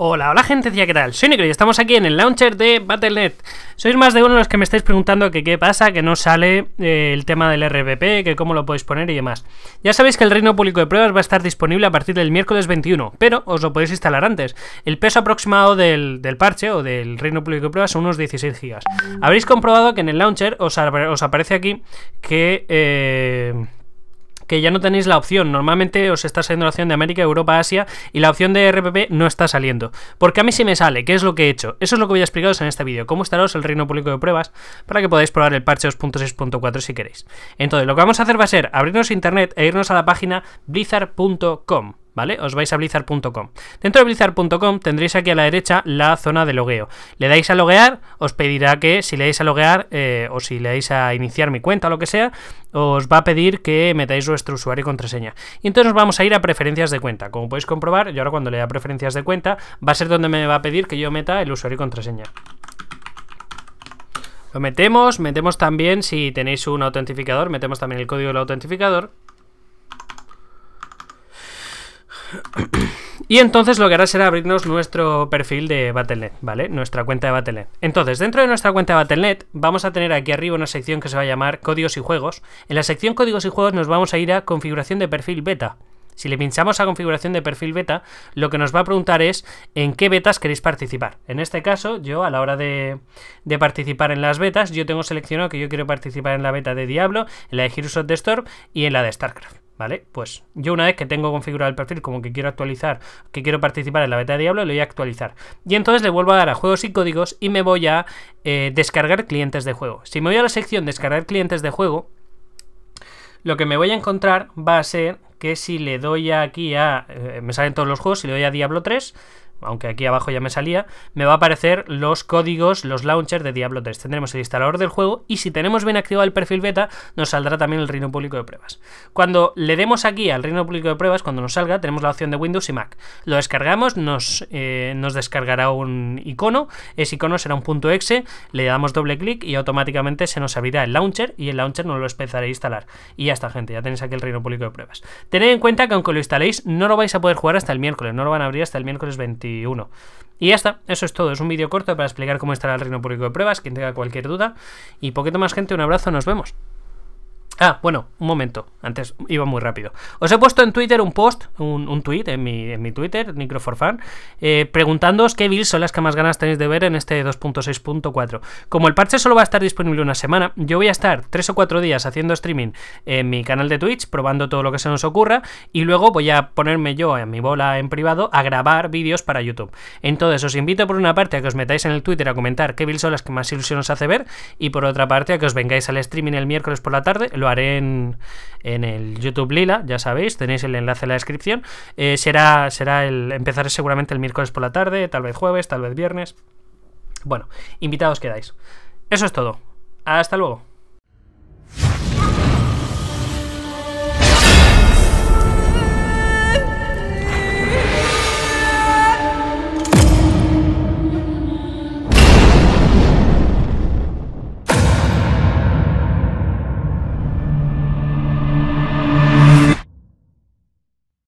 Hola, hola gente, ¿qué tal? Soy Necro y estamos aquí en el launcher de Battle.net. Sois más de uno de los que me estáis preguntando que qué pasa, que no sale eh, el tema del RPP, que cómo lo podéis poner y demás. Ya sabéis que el reino público de pruebas va a estar disponible a partir del miércoles 21, pero os lo podéis instalar antes. El peso aproximado del, parche o del reino público de pruebas son unos 16 GB. Habréis comprobado que en el launcher os, aparece aquí que... Eh, que ya no tenéis la opción. Normalmente os está saliendo la opción de América, Europa, Asia y la opción de RPP no está saliendo. Porque a mí sí me sale, ¿qué es lo que he hecho? Eso es lo que voy a explicaros en este vídeo, cómo estaros el reino público de pruebas para que podáis probar el parche 2.6.4 si queréis. Entonces, lo que vamos a hacer va a ser abrirnos internet e irnos a la página blizzard.com. ¿vale? Os vais a blizzard.com. Dentro de blizzard.com tendréis aquí a la derecha la zona de logueo. Le dais a loguear, os pedirá que si le dais a loguear eh, o si le dais a iniciar mi cuenta o lo que sea, os va a pedir que metáis vuestro usuario y contraseña. Y entonces nos vamos a ir a preferencias de cuenta. Como podéis comprobar, yo ahora cuando le da preferencias de cuenta, va a ser donde me va a pedir que yo meta el usuario y contraseña. Lo metemos, metemos también, si tenéis un autentificador, metemos también el código del autentificador y entonces lo que hará será abrirnos nuestro perfil de Battle.net, ¿vale? Nuestra cuenta de Battle.net. Entonces, dentro de nuestra cuenta de Battle.net vamos a tener aquí arriba una sección que se va a llamar Códigos y Juegos. En la sección Códigos y Juegos nos vamos a ir a Configuración de Perfil Beta. Si le pinchamos a configuración de perfil beta, lo que nos va a preguntar es en qué betas queréis participar. En este caso, yo a la hora de, de participar en las betas, yo tengo seleccionado que yo quiero participar en la beta de Diablo, en la de Heroes of the Storm y en la de StarCraft. ¿Vale? Pues yo una vez que tengo configurado el perfil como que quiero actualizar, que quiero participar en la beta de Diablo, le voy a actualizar. Y entonces le vuelvo a dar a juegos y códigos y me voy a eh, descargar clientes de juego. Si me voy a la sección descargar clientes de juego, lo que me voy a encontrar va a ser que si le doy aquí a... Eh, me salen todos los juegos, si le doy a Diablo 3, aunque aquí abajo ya me salía, me va a aparecer los códigos, los launchers de Diablo 3. Tendremos el instalador del juego y si tenemos bien activado el perfil beta, nos saldrá también el reino público de pruebas. Cuando le demos aquí al reino público de pruebas, cuando nos salga, tenemos la opción de Windows y Mac. Lo descargamos, nos, eh, nos descargará un icono, ese icono será un punto .exe, le damos doble clic y automáticamente se nos abrirá el launcher y el launcher nos lo empezará a instalar. Y ya está, gente, ya tenéis aquí el reino público de pruebas. Tened en cuenta que aunque lo instaléis, no lo vais a poder jugar hasta el miércoles, no lo van a abrir hasta el miércoles 20 y ya está, eso es todo. Es un vídeo corto para explicar cómo estará el reino público de pruebas. Quien tenga cualquier duda. Y poquito más gente, un abrazo, nos vemos. Ah, bueno, un momento, antes iba muy rápido. Os he puesto en Twitter un post, un, tweet en mi, Twitter, microforfan, for eh, preguntándoos qué builds son las que más ganas tenéis de ver en este 2.6.4. Como el parche solo va a estar disponible una semana, yo voy a estar tres o cuatro días haciendo streaming en mi canal de Twitch, probando todo lo que se nos ocurra, y luego voy a ponerme yo en mi bola en privado a grabar vídeos para YouTube. Entonces, os invito por una parte a que os metáis en el Twitter a comentar qué builds son las que más ilusión os hace ver, y por otra parte a que os vengáis al streaming el miércoles por la tarde, lo en, el YouTube Lila, ya sabéis, tenéis el enlace en la descripción. Eh, será, será el. Empezaré seguramente el miércoles por la tarde, tal vez jueves, tal vez viernes. Bueno, invitados quedáis. Eso es todo. Hasta luego.